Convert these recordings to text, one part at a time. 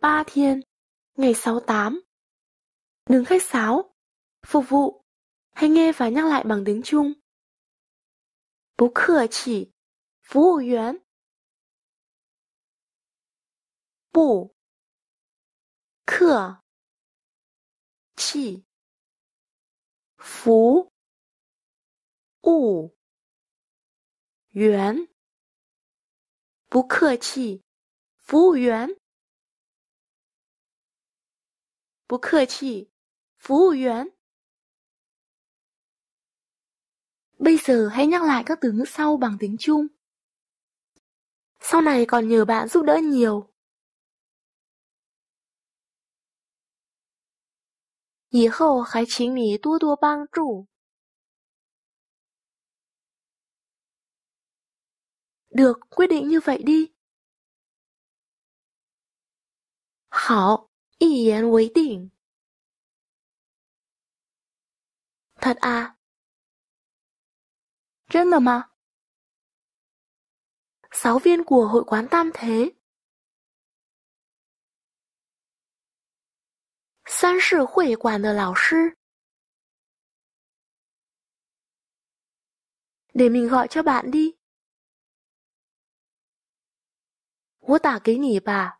ba thiên ngày sáu tám đứng khách sáo, phục vụ, hay nghe và nhắc lại bằng tiếng Trung. Bố khở chỉ, phục vụ viên. Bù, khở, chỉ, phú, ủ, yuán. 不客气，服务员。不客气，服务员。Bây giờ hãy nhắc lại các từ ngữ sau bằng tiếng Trung. Sau này còn nhờ bạn giúp đỡ nhiều được, quyết định như vậy đi. Hảo 一言为定。thật à? Chân là mà. Sáu viên của hội quán tam thế. San sư hội quán de lão sư. Để mình gọi cho bạn đi. Wo tả cái nhỉ bà.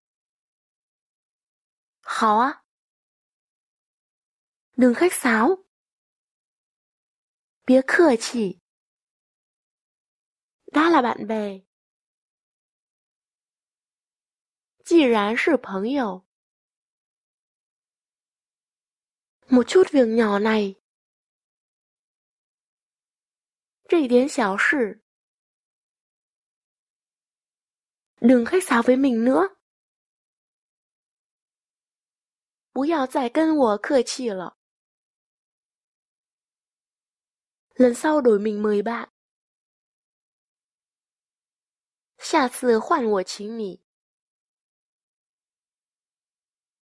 Khó Đừng khách sáo. Bía khửa chỉ. Đã là bạn bè. Chỉ rán sự phấn hiểu. Một chút việc nhỏ này. Trị đến xáo sự. Đừng khách sáo với mình nữa. 不要再跟我客气了。冷骚的明媚吧。下次换我请你。